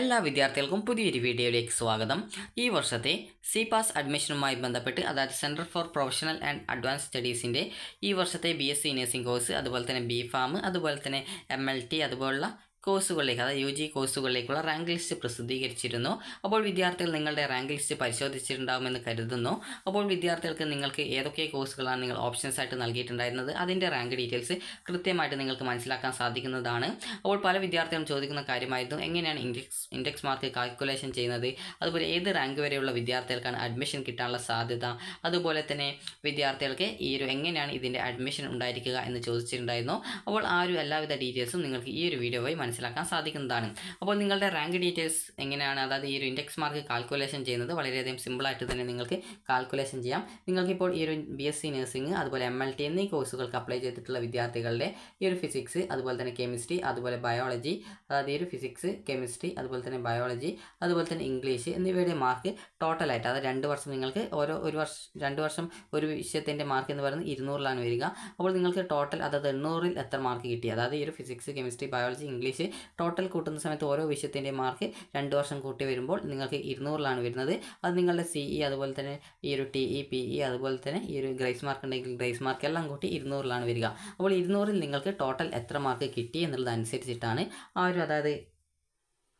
എല്ലാ വിദ്യാർത്ഥികൾക്കും പുതിയൊരു വീഡിയോയിലേക്ക് സ്വാഗതം ഈ വർഷത്തെ സി പാസ് അഡ്മിഷനുമായി ബന്ധപ്പെട്ട് അതായത് centre for professional and advance സ്റ്റഡീസിൻ്റെ ഈ വർഷത്തെ B S C nursing course അതുപോലെ തന്നെ ബി ഫാം അതുപോലെ തന്നെ എം എൽ ടി അതുപോലുള്ള കോഴ്സുകളിലേക്ക് അതായത് യു ജി കോഴ്സുകളിലേക്കുള്ള റാങ്ക് ലിസ്റ്റ് പ്രസിദ്ധീകരിച്ചിരുന്നു അപ്പോൾ വിദ്യാർത്ഥികൾ നിങ്ങളുടെ റാങ്ക് ലിസ്റ്റ് പരിശോധിച്ചിട്ടുണ്ടാകുമെന്ന് കരുതുന്നു അപ്പോൾ വിദ്യാർത്ഥികൾക്ക് നിങ്ങൾക്ക് ഏതൊക്കെ കോഴ്സുകളാണ് നിങ്ങൾ ഓപ്ഷൻസ് ആയിട്ട് നൽകിയിട്ടുണ്ടായിരുന്നത് അതിൻ്റെ റാങ്ക് ഡീറ്റെയിൽസ് കൃത്യമായിട്ട് നിങ്ങൾക്ക് മനസ്സിലാക്കാൻ സാധിക്കുന്നതാണ് അപ്പോൾ പല വിദ്യാർത്ഥികളും ചോദിക്കുന്ന കാര്യമായിരുന്നു എങ്ങനെയാണ് ഇൻഡെക്സ് ഇൻഡെക്സ് മാർക്ക് കാൽക്കുലേഷൻ ചെയ്യുന്നത് അതുപോലെ ഏത് റാങ്ക് വരെയുള്ള വിദ്യാർത്ഥികൾക്കാണ് അഡ്മിഷൻ കിട്ടാനുള്ള സാധ്യത അതുപോലെ തന്നെ വിദ്യാർത്ഥികൾക്ക് ഈ ഒരു എങ്ങനെയാണ് ഇതിൻ്റെ അഡ്മിഷൻ ഉണ്ടായിരിക്കുക എന്ന് ചോദിച്ചിട്ടുണ്ടായിരുന്നു അപ്പോൾ ആ ഒരു എല്ലാവിധ ഡീറ്റെയിൽസും നിങ്ങൾക്ക് ഈ ഒരു വീഡിയോ വഴി മനസ്സിലാക്കാൻ സാധിക്കുന്നതാണ് അപ്പോൾ നിങ്ങളുടെ റാങ്ക് ഡീറ്റെയിൽസ് എങ്ങനെയാണ് അതായത് ഈ ഒരു ഇൻഡെക്സ് മാർക്ക് കാൽക്കുലേഷൻ ചെയ്യുന്നത് വളരെയധികം സിമ്പിളായിട്ട് തന്നെ നിങ്ങൾക്ക് കാൽക്കുലേഷൻ ചെയ്യാം നിങ്ങൾക്കിപ്പോൾ ഈ ഒരു ബി എസ് സി നഴ്സിംഗ് അതുപോലെ എം എൽ ടി എന്നീ കോഴ്സുകൾക്ക് അപ്ലൈ ചെയ്തിട്ടുള്ള വിദ്യാർത്ഥികളുടെ ഈ ഒരു ഫിസിക്സ് അതുപോലെ തന്നെ കെമിസ്ട്രി അതുപോലെ ബയോളജി അതായത് ഈ ഒരു ഫിസിക്സ് കെമിസ്ട്രി അതുപോലെ തന്നെ ബയോളജി അതുപോലെ തന്നെ ഇംഗ്ലീഷ് എന്നിവയുടെ മാർക്ക് ടോട്ടലായിട്ട് അതായത് രണ്ട് വർഷം നിങ്ങൾക്ക് ഓരോ ഒരു വർഷം രണ്ട് വർഷം ഒരു വിഷയത്തിൻ്റെ മാർക്ക് എന്ന് പറയുന്നത് ഇരുന്നൂറിലാണ് വരിക അപ്പോൾ നിങ്ങൾക്ക് ടോട്ടൽ അതായത് എണ്ണൂറിൽ എത്ര മാർക്ക് കിട്ടി അതായത് ഈ ഒരു physics chemistry biology English total കൂട്ടുന്ന സമയത്ത് ഓരോ വിഷയത്തിൻ്റെയും മാർക്ക് രണ്ട് വർഷം കൂട്ടി വരുമ്പോൾ നിങ്ങൾക്ക് ഇരുന്നൂറിലാണ് വരുന്നത് അത് നിങ്ങളുടെ സി ഇ e അതുപോലെ തന്നെ ഈ ഒരു ടി ഇ പി ഇ അതുപോലെ തന്നെ ഈ ഒരു ഗ്രേസ് മാർക്ക് ഉണ്ടെങ്കിൽ ഗ്രേസ് മാർക്ക് എല്ലാം കൂട്ടി ഇരുന്നൂറിലാണ് വരിക അപ്പോൾ ഇരുന്നൂറിൽ നിങ്ങൾക്ക് ടോട്ടൽ എത്ര മാർക്ക് കിട്ടി എന്നുള്ളത് അനുസരിച്ചിട്ടാണ് ആ ഒരു അതായത്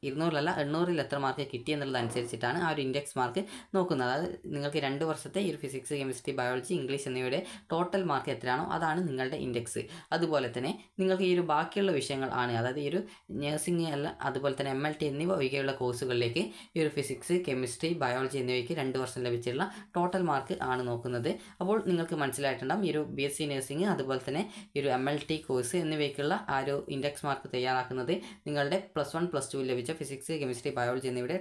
ഇരുന്നൂറിലല്ല എണ്ണൂറിൽ എത്ര മാർക്ക് കിട്ടി അനുസരിച്ചിട്ടാണ് ആ ഒരു ഇൻഡെക്സ് മാർക്ക് നോക്കുന്നത് അതായത് നിങ്ങൾക്ക് രണ്ട് വർഷത്തെ ഈ ഒരു ഫിസിക്സ് കെമിസ്ട്രി ബയോളജി ഇംഗ്ലീഷ് എന്നിവയുടെ ടോട്ടൽ മാർക്ക് എത്രയാണോ അതാണ് നിങ്ങളുടെ ഇൻഡെക്സ് അതുപോലെ തന്നെ നിങ്ങൾക്ക് ഈ ഒരു ബാക്കിയുള്ള വിഷയങ്ങൾ ആണ് അതായത് ഈ ഒരു നഴ്സിംഗ് അല്ല അതുപോലെ തന്നെ എം എൽ ടി എന്നിവ ഒഴികെയുള്ള കോഴ്സുകളിലേക്ക് ഈ ഒരു ഫിസിക്സ് കെമിസ്ട്രി ബയോളജി എന്നിവയ്ക്ക് രണ്ട് വർഷം ലഭിച്ചിട്ടുള്ള ടോട്ടൽ മാർക്ക് ആണ് നോക്കുന്നത് അപ്പോൾ നിങ്ങൾക്ക് മനസ്സിലായിട്ടുണ്ടാകും ഈ ഒരു ബി എസ് സി നഴ്സിംഗ് അതുപോലെ തന്നെ ഈ ഒരു എം എൽ ടി കോഴ്സ് എന്നിവയ്ക്കുള്ള ആ ഒരു ഇൻഡെക്സ് മാർക്ക് തയ്യാറാക്കുന്നത് നിങ്ങളുടെ പ്ലസ് വൺ പ്ലസ് ടു ലഭിച്ച ഫിസിക്സ് കെമിസ്ട്രി ബയോളജി എന്നിവയുടെ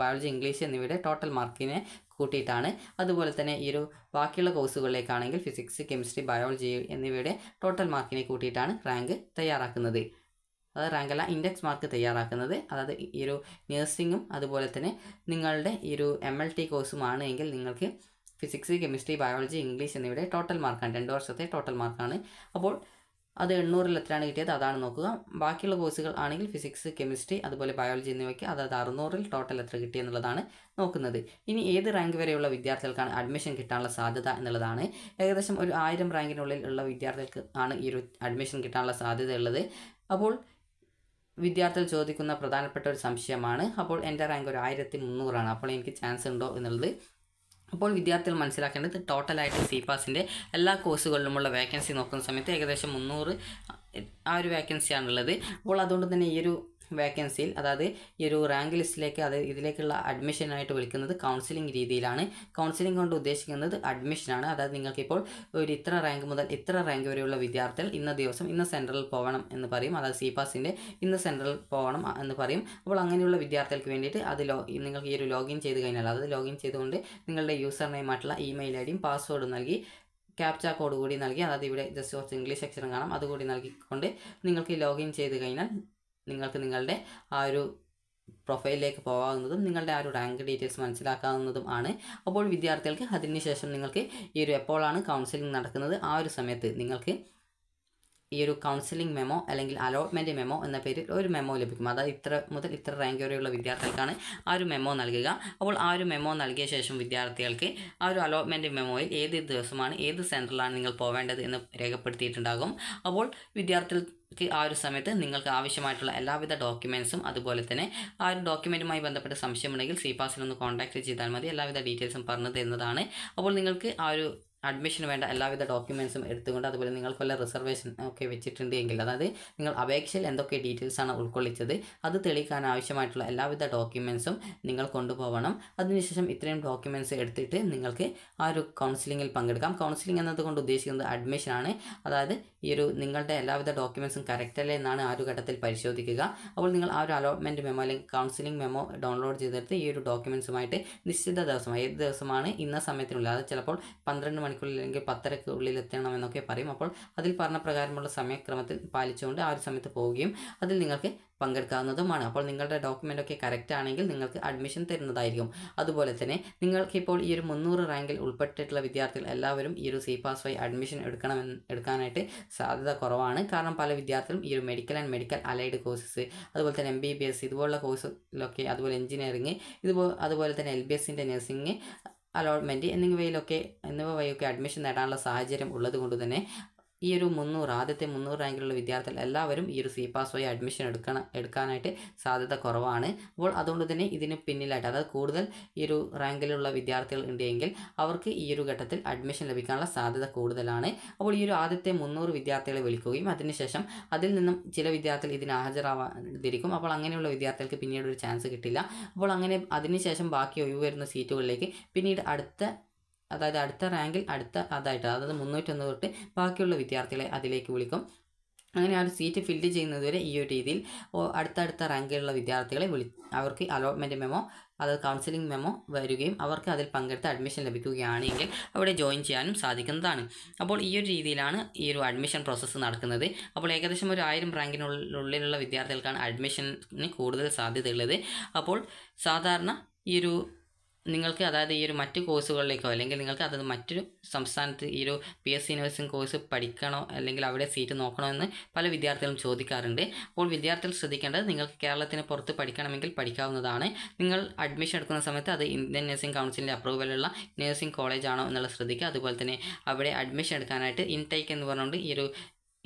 ബയോളജി ഇംഗ്ലീഷ് എന്നിവയുടെ ടോട്ടൽ മാർക്കിനെ കൂട്ടിയിട്ടാണ് അതുപോലെ തന്നെ ഈ ഒരു ബാക്കിയുള്ള കോഴ്സുകളിലേക്കാണെങ്കിൽ ഫിസിക്സ് കെമിസ്ട്രി ബയോളജി എന്നിവയുടെ ടോട്ടൽ മാർക്കിനെ കൂട്ടിയിട്ടാണ് റാങ്ക് തയ്യാറാക്കുന്നത് അതായത് റാങ്കല്ല ഇൻഡെക്സ് മാർക്ക് തയ്യാറാക്കുന്നത് അതായത് ഈ ഒരു നേഴ്സിങ്ങും അതുപോലെ തന്നെ നിങ്ങളുടെ ഈ ഒരു എം എൽ ടി കോഴ്സുമാണ് എങ്കിൽ നിങ്ങൾക്ക് ഫിസിക്സ് കെമിസ്ട്രി ബയോളജി ഇംഗ്ലീഷ് എന്നിവയുടെ ടോട്ടൽ മാർക്കാണ് രണ്ട് വർഷത്തെ ടോട്ടൽ മാർക്കാണ് അപ്പോൾ അത് എണ്ണൂറിൽ എത്രയാണ് കിട്ടിയത് അതാണ് നോക്കുക ബാക്കിയുള്ള കോഴ്സുകൾ ആണെങ്കിൽ ഫിസിക്സ് കെമിസ്ട്രി അതുപോലെ ബയോളജി എന്നിവയ്ക്ക് അതായത് അറുന്നൂറിൽ ടോട്ടൽ എത്ര കിട്ടിയെന്നുള്ളതാണ് നോക്കുന്നത് ഇനി ഏത് റാങ്ക് വരെയുള്ള വിദ്യാർത്ഥികൾക്കാണ് അഡ്മിഷൻ കിട്ടാനുള്ള സാധ്യത എന്നുള്ളതാണ് ഏകദേശം ഒരു ആയിരം റാങ്കിനുള്ളിൽ ഉള്ള വിദ്യാർത്ഥികൾക്ക് ആണ് ഈ ഒരു അഡ്മിഷൻ കിട്ടാനുള്ള സാധ്യത ഉള്ളത് അപ്പോൾ വിദ്യാർത്ഥികൾ ചോദിക്കുന്ന പ്രധാനപ്പെട്ട ഒരു സംശയമാണ് അപ്പോൾ എൻ്റെ റാങ്ക് ഒരു ആയിരത്തി മുന്നൂറാണ് അപ്പോൾ എനിക്ക് ചാൻസ് ഉണ്ടോ എന്നുള്ളത് അപ്പോൾ വിദ്യാർത്ഥികൾ മനസ്സിലാക്കേണ്ടത് ടോട്ടലായിട്ട് സി പാസിൻ്റെ എല്ലാ കോഴ്സുകളിലുമുള്ള വേക്കൻസി നോക്കുന്ന സമയത്ത് ഏകദേശം മുന്നൂറ് ആ ഒരു വേക്കൻസിയാണുള്ളത് അപ്പോൾ അതുകൊണ്ട് തന്നെ ഈ ഒരു വേക്കൻസിയിൽ അതായത് ഈ ഒരു റാങ്ക് ലിസ്റ്റിലേക്ക് അത് ഇതിലേക്കുള്ള അഡ്മിഷനായിട്ട് വിളിക്കുന്നത് കൗൺസിലിംഗ് രീതിയിലാണ് കൗൺസിലിംഗ് കൊണ്ട് ഉദ്ദേശിക്കുന്നത് അഡ്മിഷനാണ് അതായത് നിങ്ങൾക്കിപ്പോൾ ഒരു ഇത്ര റാങ്ക് മുതൽ ഇത്ര റാങ്ക് വരെയുള്ള വിദ്യാർത്ഥികൾ ഇന്ന ദിവസം ഇന്ന സെൻറ്ററിൽ പോകണം എന്ന് പറയും അതായത് സി പാസിൻ്റെ ഇന്ന സെൻറ്ററിൽ പോകണം എന്ന് പറയും അപ്പോൾ അങ്ങനെയുള്ള വിദ്യാർത്ഥികൾക്ക് വേണ്ടിയിട്ട് അത് ലോ നിങ്ങൾക്ക് ഈ ഒരു ലോഗിൻ ചെയ്ത് കഴിഞ്ഞാൽ അതായത് ലോഗിൻ ചെയ്തുകൊണ്ട് നിങ്ങളുടെ യൂസർ നെയ്മായിട്ടുള്ള ഇമെയിൽ ഐ ഡിയും പാസ്വേഡും നൽകി ക്യാപ്ച കോഡ് കൂടി നൽകി അതായത് ഇവിടെ ജസ്റ്റ് കുറച്ച് ഇംഗ്ലീഷ് അക്ഷരം കാണാം അതുകൂടി നൽകിക്കൊണ്ട് നിങ്ങൾക്ക് ലോഗിൻ ചെയ്ത് കഴിഞ്ഞാൽ നിങ്ങൾക്ക് നിങ്ങളുടെ ആ ഒരു പ്രൊഫൈലിലേക്ക് പോകാവുന്നതും നിങ്ങളുടെ ആ ഒരു റാങ്ക് ഡീറ്റെയിൽസ് മനസ്സിലാക്കാവുന്നതും ആണ് അപ്പോൾ വിദ്യാർത്ഥികൾക്ക് അതിനുശേഷം നിങ്ങൾക്ക് ഈ ഒരു എപ്പോഴാണ് കൗൺസിലിംഗ് നടക്കുന്നത് ആ ഒരു സമയത്ത് നിങ്ങൾക്ക് ഈ ഒരു കൗൺസിലിംഗ് മെമോ അല്ലെങ്കിൽ അലോട്ട്മെൻറ്റ് മെമോ എന്ന പേരിൽ ഒരു മെമോ ലഭിക്കും അതായത് ഇത്ര മുതൽ ഇത്ര റാങ്ക് വരെയുള്ള വിദ്യാർത്ഥികൾക്കാണ് ആ ഒരു മെമോ നൽകുക അപ്പോൾ ആ ഒരു മെമോ നൽകിയ ശേഷം വിദ്യാർത്ഥികൾക്ക് ആ ഒരു അലോട്ട്മെൻറ്റ് മെമ്മോയിൽ ഏത് ദിവസമാണ് ഏത് സെൻറ്ററിലാണ് നിങ്ങൾ പോവേണ്ടത് എന്ന് രേഖപ്പെടുത്തിയിട്ടുണ്ടാകും അപ്പോൾ വിദ്യാർത്ഥികൾ ആ ഒരു സമയത്ത് നിങ്ങൾക്ക് ആവശ്യമായിട്ടുള്ള എല്ലാവിധ ഡോക്യുമെൻസും അതുപോലെ തന്നെ ആ ഒരു ഡോക്യുമെൻറ്റുമായി ബന്ധപ്പെട്ട സംശയമുണ്ടെങ്കിൽ സി പാസിൽ ഒന്ന് കോൺടാക്ട് ചെയ്താൽ മതി എല്ലാവിധ ഡീറ്റെയിൽസും പറഞ്ഞു തരുന്നതാണ് അപ്പോൾ നിങ്ങൾക്ക് ആ ഒരു അഡ്മിഷന് വേണ്ട എല്ലാവിധ ഡോക്യുമെൻസും എടുത്തുകൊണ്ട് അതുപോലെ വല്ല റിസർവേഷൻ ഒക്കെ വെച്ചിട്ടുണ്ട് എങ്കിൽ അതായത് നിങ്ങൾ അപേക്ഷയിൽ എന്തൊക്കെ ഡീറ്റെയിൽസ് ആണ് ഉൾക്കൊള്ളിച്ചത് അത് തെളിയിക്കാൻ ആവശ്യമായിട്ടുള്ള എല്ലാവിധ ഡോക്യുമെൻസും നിങ്ങൾ കൊണ്ടുപോകണം അതിനുശേഷം ഇത്രയും ഡോക്യുമെൻസ് എടുത്തിട്ട് നിങ്ങൾക്ക് ആ ഒരു കൗൺസിലിങ്ങിൽ പങ്കെടുക്കാം കൗൺസിലിംഗ് എന്നതുകൊണ്ട് ഉദ്ദേശിക്കുന്നത് അഡ്മിഷനാണ് അതായത് ഈ ഒരു നിങ്ങളുടെ എല്ലാവിധ ഡോക്യുമെൻസും അല്ലേ എന്നാണ് ആ ഒരു ഘട്ടത്തിൽ പരിശോധിക്കുക അപ്പോൾ നിങ്ങൾ ആ ഒരു അലോട്ട്മെൻറ്റ് മെമ്മോ അല്ലെങ്കിൽ കൗൺസിലിംഗ് മെമ്മോ ഡൗൺലോഡ് ചെയ്തെടുത്ത് ഈ ഒരു ഡോക്യുമെൻസുമായിട്ട് നിശ്ചിത ദിവസം ഏത് ദിവസമാണ് ഇന്ന സമയത്തിനുള്ളത് അത് ചിലപ്പോൾ പന്ത്രണ്ട് മണിക്കൂറിൽ അല്ലെങ്കിൽ പത്തരക്ക് ഉള്ളിൽ എത്തണം എന്നൊക്കെ പറയും അപ്പോൾ അതിൽ പറഞ്ഞ പ്രകാരമുള്ള സമയക്രമത്തിൽ പാലിച്ചുകൊണ്ട് ആ ഒരു സമയത്ത് പോവുകയും അതിൽ നിങ്ങൾക്ക് പങ്കെടുക്കാവുന്നതുമാണ് അപ്പോൾ നിങ്ങളുടെ ഡോക്യുമെൻ്റ് ഒക്കെ കറക്റ്റ് ആണെങ്കിൽ നിങ്ങൾക്ക് അഡ്മിഷൻ തരുന്നതായിരിക്കും അതുപോലെ തന്നെ നിങ്ങൾക്ക് ഇപ്പോൾ ഈ ഒരു മുന്നൂറ് റാങ്കിൽ ഉൾപ്പെട്ടിട്ടുള്ള വിദ്യാർത്ഥികൾ എല്ലാവരും ഈ ഒരു സി പാസ് വൈ അഡ്മിഷൻ എടുക്കണമെന്ന് എടുക്കാനായിട്ട് സാധ്യത കുറവാണ് കാരണം പല വിദ്യാർത്ഥികളും ഈ ഒരു medical and medical allied courses അതുപോലെ തന്നെ എം ബി ബി എസ് ഇതുപോലുള്ള കോഴ്സിലൊക്കെ അതുപോലെ എഞ്ചിനീയറിങ് ഇതുപോലെ അതുപോലെ തന്നെ എൽ ബി എസിൻ്റെ നഴ്സിംഗ് അലോട്ട്മെൻറ്റ് എന്നിവയിലൊക്കെ എന്നിവ വഴിയൊക്കെ അഡ്മിഷൻ നേടാനുള്ള സാഹചര്യം ഉള്ളത് കൊണ്ട് തന്നെ ഈ ഒരു മുന്നൂറ് ആദ്യത്തെ മുന്നൂറ് റാങ്കിലുള്ള വിദ്യാർത്ഥികൾ എല്ലാവരും ഈ ഒരു സി പാസ് വഴി അഡ്മിഷൻ എടുക്കണം എടുക്കാനായിട്ട് സാധ്യത കുറവാണ് അപ്പോൾ അതുകൊണ്ട് തന്നെ ഇതിന് പിന്നിലായിട്ട് അതായത് കൂടുതൽ ഈ ഒരു റാങ്കിലുള്ള വിദ്യാർത്ഥികൾ ഉണ്ടെങ്കിൽ അവർക്ക് ഈ ഒരു ഘട്ടത്തിൽ അഡ്മിഷൻ ലഭിക്കാനുള്ള സാധ്യത കൂടുതലാണ് അപ്പോൾ ഈ ഒരു ആദ്യത്തെ മുന്നൂറ് വിദ്യാർത്ഥികളെ വിളിക്കുകയും അതിനുശേഷം അതിൽ നിന്നും ചില വിദ്യാർത്ഥികൾ ഇതിന് ഹാജരാവാതിരിക്കും അപ്പോൾ അങ്ങനെയുള്ള വിദ്യാർത്ഥികൾക്ക് പിന്നീട് ഒരു ചാൻസ് കിട്ടില്ല അപ്പോൾ അങ്ങനെ അതിനുശേഷം ബാക്കി ഒഴിവ് വരുന്ന സീറ്റുകളിലേക്ക് പിന്നീട് അടുത്ത അതായത് അടുത്ത റാങ്കിൽ അടുത്ത അതായിട്ട് അതായത് മുന്നൂറ്റൊന്ന് തൊട്ട് ബാക്കിയുള്ള വിദ്യാർത്ഥികളെ അതിലേക്ക് വിളിക്കും അങ്ങനെ ആ ഒരു സീറ്റ് ഫില്ല് ചെയ്യുന്നതുവരെ ഈ ഒരു രീതിയിൽ അടുത്തടുത്ത റാങ്കിലുള്ള വിദ്യാർത്ഥികളെ വിളി അവർക്ക് അലോട്ട്മെൻറ്റ് മെമോ അത് കൗൺസിലിംഗ് മെമോ വരികയും അവർക്ക് അതിൽ പങ്കെടുത്ത് അഡ്മിഷൻ ലഭിക്കുകയാണെങ്കിൽ അവിടെ ജോയിൻ ചെയ്യാനും സാധിക്കുന്നതാണ് അപ്പോൾ ഈ ഒരു രീതിയിലാണ് ഈ ഒരു അഡ്മിഷൻ പ്രോസസ്സ് നടക്കുന്നത് അപ്പോൾ ഏകദേശം ഒരു ആയിരം റാങ്കിനുള്ളിലുള്ള വിദ്യാർത്ഥികൾക്കാണ് അഡ്മിഷന് കൂടുതൽ സാധ്യതയുള്ളത് അപ്പോൾ സാധാരണ ഈ ഒരു നിങ്ങൾക്ക് അതായത് ഈ ഒരു മറ്റ് കോഴ്സുകളിലേക്കോ അല്ലെങ്കിൽ നിങ്ങൾക്ക് അതായത് മറ്റൊരു സംസ്ഥാനത്ത് ഈ ഒരു P S C nursing course പഠിക്കണോ അല്ലെങ്കിൽ അവിടെ സീറ്റ് നോക്കണോ എന്ന് പല വിദ്യാർത്ഥികളും ചോദിക്കാറുണ്ട് അപ്പോൾ വിദ്യാർത്ഥികൾ ശ്രദ്ധിക്കേണ്ടത് നിങ്ങൾക്ക് കേരളത്തിന് പുറത്ത് പഠിക്കണമെങ്കിൽ പഠിക്കാവുന്നതാണ് നിങ്ങൾ അഡ്മിഷൻ എടുക്കുന്ന സമയത്ത് അത് ഇന്ത്യൻ നഴ്സിംഗ് കൗൺസിലിൻ്റെ അപ്രൂവലുള്ള നഴ്സിംഗ് കോളേജാണോ എന്നുള്ളത് ശ്രദ്ധിക്കുക അതുപോലെ തന്നെ അവിടെ അഡ്മിഷൻ എടുക്കാനായിട്ട് ഇൻടേക്ക് എന്ന് പറഞ്ഞുകൊണ്ട് ഈ ഒരു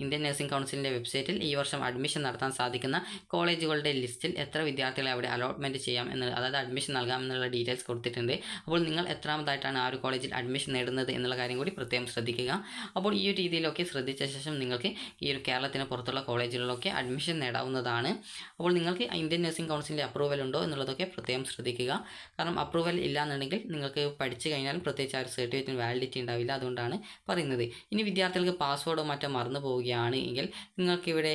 ഇന്ത്യൻ നഴ്സിംഗ് കൗൺസിലിൻ്റെ വെബ്സൈറ്റിൽ ഈ വർഷം അഡ്മിഷൻ നടത്താൻ സാധിക്കുന്ന കോളേജുകളുടെ ലിസ്റ്റിൽ എത്ര വിദ്യാർത്ഥികളെ അവിടെ അലോട്ട്മെൻറ്റ് ചെയ്യാം എന്ന് അതായത് അഡ്മിഷൻ നൽകാമെന്നുള്ള ഡീറ്റെയിൽസ് കൊടുത്തിട്ടുണ്ട് അപ്പോൾ നിങ്ങൾ എത്രാമതായിട്ടാണ് ആ ഒരു കോളേജിൽ അഡ്മിഷൻ നേടുന്നത് എന്നുള്ള കാര്യം കൂടി പ്രത്യേകം ശ്രദ്ധിക്കുക അപ്പോൾ ഈ ഒരു രീതിയിലൊക്കെ ശ്രദ്ധിച്ച ശേഷം നിങ്ങൾക്ക് ഈ ഒരു കേരളത്തിന് പുറത്തുള്ള കോളേജുകളിലൊക്കെ അഡ്മിഷൻ നേടാവുന്നതാണ് അപ്പോൾ നിങ്ങൾക്ക് ഇന്ത്യൻ നഴ്സിംഗ് കൗൺസിലിൻ്റെ അപ്രൂവൽ ഉണ്ടോ എന്നുള്ളതൊക്കെ പ്രത്യേകം ശ്രദ്ധിക്കുക കാരണം അപ്രൂവൽ ഇല്ലാന്നുണ്ടെങ്കിൽ നിങ്ങൾക്ക് പഠിച്ചു കഴിഞ്ഞാലും പ്രത്യേകിച്ച് ആ ഒരു സർട്ടിഫിക്കറ്റിന് വാലിഡിറ്റി ഉണ്ടാവില്ല അതുകൊണ്ടാണ് പറയുന്നത് ഇനി വിദ്യാർത്ഥികൾക്ക് പാസ്വേഡോ മറ്റോ മറന്നു പോവുക ചെയ്യുകയാണ് എങ്കിൽ നിങ്ങൾക്കിവിടെ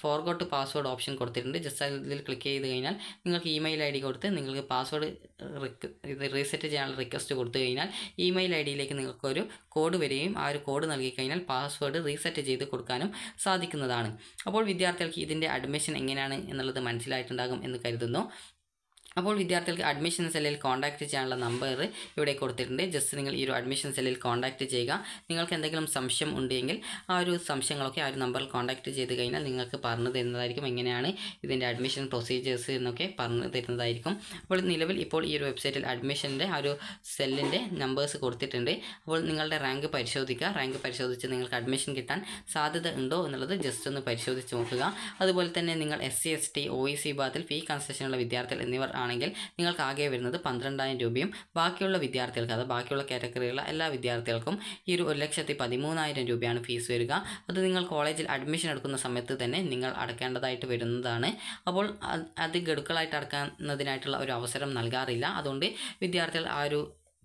ഫോർഗോട്ട് പാസ്വേഡ് ഓപ്ഷൻ കൊടുത്തിട്ടുണ്ട് ജസ്റ്റ് അതിൽ ക്ലിക്ക് ചെയ്ത് കഴിഞ്ഞാൽ നിങ്ങൾക്ക് ഇമെയിൽ ഐ ഡി കൊടുത്ത് നിങ്ങൾക്ക് പാസ്വേഡ് ഇത് റീസെറ്റ് ചെയ്യാനുള്ള റിക്വസ്റ്റ് കൊടുത്തു കഴിഞ്ഞാൽ ഇമെയിൽ ഐ ഡിയിലേക്ക് നിങ്ങൾക്കൊരു കോഡ് വരികയും ആ ഒരു കോഡ് നൽകി കഴിഞ്ഞാൽ പാസ്വേഡ് റീസെറ്റ് ചെയ്ത് കൊടുക്കാനും സാധിക്കുന്നതാണ് അപ്പോൾ വിദ്യാർത്ഥികൾക്ക് ഇതിൻ്റെ അഡ്മിഷൻ എങ്ങനെയാണ് എന്നുള്ളത് മനസ്സിലായിട്ടുണ്ടാകും എന്ന് കരുതുന്നു അപ്പോൾ വിദ്യാർത്ഥികൾക്ക് അഡ്മിഷൻ സെല്ലിൽ കോൺടാക്റ്റ് ചെയ്യാനുള്ള നമ്പർ ഇവിടെ കൊടുത്തിട്ടുണ്ട് ജസ്റ്റ് നിങ്ങൾ ഈ ഒരു അഡ്മിഷൻ സെല്ലിൽ കോൺടാക്റ്റ് ചെയ്യുക നിങ്ങൾക്ക് എന്തെങ്കിലും സംശയം ഉണ്ടെങ്കിൽ ആ ഒരു സംശയങ്ങളൊക്കെ ആ ഒരു നമ്പറിൽ കോൺടാക്റ്റ് ചെയ്ത് കഴിഞ്ഞാൽ നിങ്ങൾക്ക് പറഞ്ഞു തരുന്നതായിരിക്കും എങ്ങനെയാണ് ഇതിൻ്റെ അഡ്മിഷൻ പ്രൊസീജിയേഴ്സ് എന്നൊക്കെ പറഞ്ഞു തരുന്നതായിരിക്കും അപ്പോൾ നിലവിൽ ഇപ്പോൾ ഈ ഒരു വെബ്സൈറ്റിൽ അഡ്മിഷൻ്റെ ആ ഒരു സെല്ലിൻ്റെ നമ്പേഴ്സ് കൊടുത്തിട്ടുണ്ട് അപ്പോൾ നിങ്ങളുടെ റാങ്ക് പരിശോധിക്കുക റാങ്ക് പരിശോധിച്ച് നിങ്ങൾക്ക് അഡ്മിഷൻ കിട്ടാൻ സാധ്യത ഉണ്ടോ എന്നുള്ളത് ജസ്റ്റ് ഒന്ന് പരിശോധിച്ച് നോക്കുക അതുപോലെ തന്നെ നിങ്ങൾ S C S T O E C വിഭാഗത്തിൽ ഫീ കൺസെഷനുള്ള വിദ്യാർത്ഥികൾ എന്നിവർ ആണെങ്കിൽ നിങ്ങൾക്ക് ആകെ വരുന്നത് പന്ത്രണ്ടായിരം രൂപയും ബാക്കിയുള്ള വിദ്യാർത്ഥികൾക്ക് അത് ബാക്കിയുള്ള കാറ്റഗറിയിലുള്ള എല്ലാ വിദ്യാർത്ഥികൾക്കും ഈ ഒരു ഒരു ലക്ഷത്തി പതിമൂന്നായിരം രൂപയാണ് ഫീസ് വരിക അത് നിങ്ങൾ കോളേജിൽ അഡ്മിഷൻ എടുക്കുന്ന സമയത്ത് തന്നെ നിങ്ങൾ അടക്കേണ്ടതായിട്ട് വരുന്നതാണ് അപ്പോൾ അത് ഗഡുക്കളായിട്ട് അടക്കുന്നതിനായിട്ടുള്ള ഒരു അവസരം നൽകാറില്ല അതുകൊണ്ട് വിദ്യാർത്ഥികൾ ആ ഒരു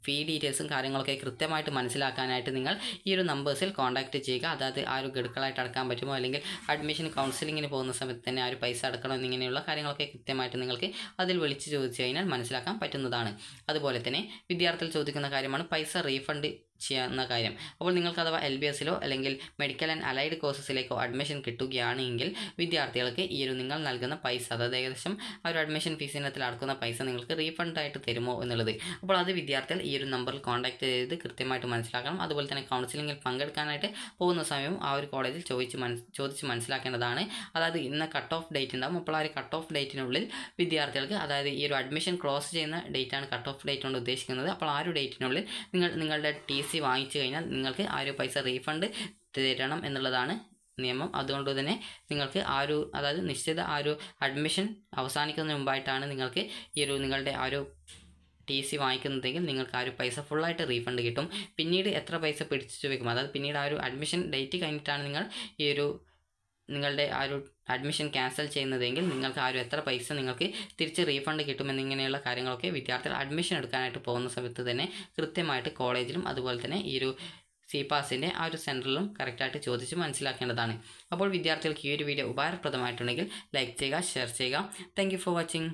ഫീ ഡീറ്റെയിൽസും കാര്യങ്ങളൊക്കെ കൃത്യമായിട്ട് മനസ്സിലാക്കാനായിട്ട് നിങ്ങൾ ഈ ഒരു നമ്പേഴ്സിൽ കോൺടാക്റ്റ് ചെയ്യുക അതായത് ആ ഒരു ഗഡുക്കളായിട്ട് അടക്കാൻ പറ്റുമോ അല്ലെങ്കിൽ അഡ്മിഷൻ കൗൺസിലിങ്ങിന് പോകുന്ന സമയത്ത് തന്നെ ആ ഒരു പൈസ അടക്കണം എന്നിങ്ങനെയുള്ള കാര്യങ്ങളൊക്കെ കൃത്യമായിട്ട് നിങ്ങൾക്ക് അതിൽ വിളിച്ച് ചോദിച്ചു കഴിഞ്ഞാൽ മനസ്സിലാക്കാൻ പറ്റുന്നതാണ് അതുപോലെ തന്നെ വിദ്യാർത്ഥികൾ ചോദിക്കുന്ന കാര്യമാണ് പൈസ റീഫണ്ട് ചെയ്യുന്ന കാര്യം അപ്പോൾ നിങ്ങൾക്ക് അഥവാ എൽ ബി എസിലോ അല്ലെങ്കിൽ മെഡിക്കൽ ആൻഡ് അലൈഡ് കോഴ്സസിലേക്കോ അഡ്മിഷൻ കിട്ടുകയാണെങ്കിൽ വിദ്യാർത്ഥികൾക്ക് ഈ ഒരു നിങ്ങൾ നൽകുന്ന പൈസ അതായത് ഏകദേശം ആ ഒരു അഡ്മിഷൻ ഫീസിനത്തിൽ അടക്കുന്ന പൈസ നിങ്ങൾക്ക് റീഫണ്ട് ആയിട്ട് തരുമോ എന്നുള്ളത് അപ്പോൾ അത് വിദ്യാർത്ഥികൾ ഈ ഒരു നമ്പറിൽ കോൺടാക്ട് ചെയ്ത് കൃത്യമായിട്ട് മനസ്സിലാക്കണം അതുപോലെ തന്നെ കൗൺസിലിങ്ങിൽ പങ്കെടുക്കാനായിട്ട് പോകുന്ന സമയം ആ ഒരു കോളേജിൽ ചോദിച്ച് മനസ് ചോദിച്ച് മനസ്സിലാക്കേണ്ടതാണ് അതായത് ഇന്ന കട്ട് ഓഫ് ഡേറ്റ് ഉണ്ടാകും അപ്പോൾ ആ ഒരു കട്ട് ഓഫ് ഡേറ്റിനുള്ളിൽ വിദ്യാർത്ഥികൾക്ക് അതായത് ഈ ഒരു അഡ്മിഷൻ ക്ലോസ് ചെയ്യുന്ന ഡേറ്റാണ് കട്ട് ഓഫ് ഡേറ്റ് കൊണ്ട് ഉദ്ദേശിക്കുന്നത് അപ്പോൾ ആ ഒരു ഡേറ്റിനുള്ളിൽ നിങ്ങൾ നിങ്ങളുടെ ടി എസി വാങ്ങിച്ചു കഴിഞ്ഞാൽ നിങ്ങൾക്ക് ആ ഒരു പൈസ റീഫണ്ട് തരണം എന്നുള്ളതാണ് നിയമം അതുകൊണ്ട് തന്നെ നിങ്ങൾക്ക് ആ ഒരു അതായത് നിശ്ചിത ആ ഒരു അഡ്മിഷൻ അവസാനിക്കുന്നതിന് മുമ്പായിട്ടാണ് നിങ്ങൾക്ക് ഈ ഒരു നിങ്ങളുടെ ആ ഒരു ടി സി വാങ്ങിക്കുന്നതെങ്കിൽ നിങ്ങൾക്ക് ആ ഒരു പൈസ ഫുള്ളായിട്ട് റീഫണ്ട് കിട്ടും പിന്നീട് എത്ര പൈസ പിടിച്ചു വെക്കും അതായത് പിന്നീട് ആ ഒരു അഡ്മിഷൻ ഡേറ്റ് കഴിഞ്ഞിട്ടാണ് നിങ്ങൾ ഈ ഒരു നിങ്ങളുടെ ആ ഒരു അഡ്മിഷൻ ക്യാൻസൽ ചെയ്യുന്നതെങ്കിൽ നിങ്ങൾക്ക് ആ ഒരു എത്ര പൈസ നിങ്ങൾക്ക് തിരിച്ച് റീഫണ്ട് ഇങ്ങനെയുള്ള കാര്യങ്ങളൊക്കെ വിദ്യാർത്ഥികൾ അഡ്മിഷൻ എടുക്കാനായിട്ട് പോകുന്ന സമയത്ത് തന്നെ കൃത്യമായിട്ട് കോളേജിലും അതുപോലെ തന്നെ ഈ ഒരു സി പാസിൻ്റെ ആ ഒരു സെൻറ്ററിലും കറക്റ്റായിട്ട് ചോദിച്ച് മനസ്സിലാക്കേണ്ടതാണ് അപ്പോൾ വിദ്യാർത്ഥികൾക്ക് ഈ ഒരു വീഡിയോ ഉപകാരപ്രദമായിട്ടുണ്ടെങ്കിൽ ലൈക്ക് ചെയ്യുക ഷെയർ ചെയ്യുക താങ്ക് ഫോർ വാച്ചിങ്